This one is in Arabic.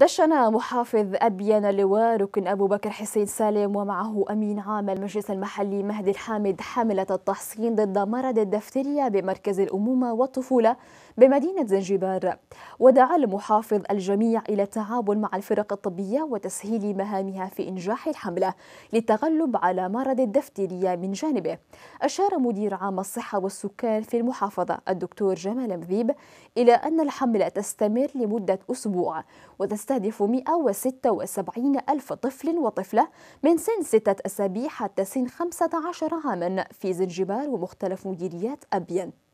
دشن محافظ أبيان لواء ركن أبو بكر حسين سالم ومعه أمين عام المجلس المحلي مهدي الحامد حاملة التحصين ضد مرض الدفتريا بمركز الأمومة والطفولة بمدينة زنجبار ودعا المحافظ الجميع إلى التعاون مع الفرق الطبية وتسهيل مهامها في إنجاح الحملة للتغلب على مرض الدفتريا من جانبه أشار مدير عام الصحة والسكان في المحافظة الدكتور جمال مذيب إلى أن الحملة تستمر لمدة أسبوع وتس تستهدف 176 ألف طفل وطفلة من سن ستة أسابيع حتى سن 15 عاما في زنجبار ومختلف مديريات أبين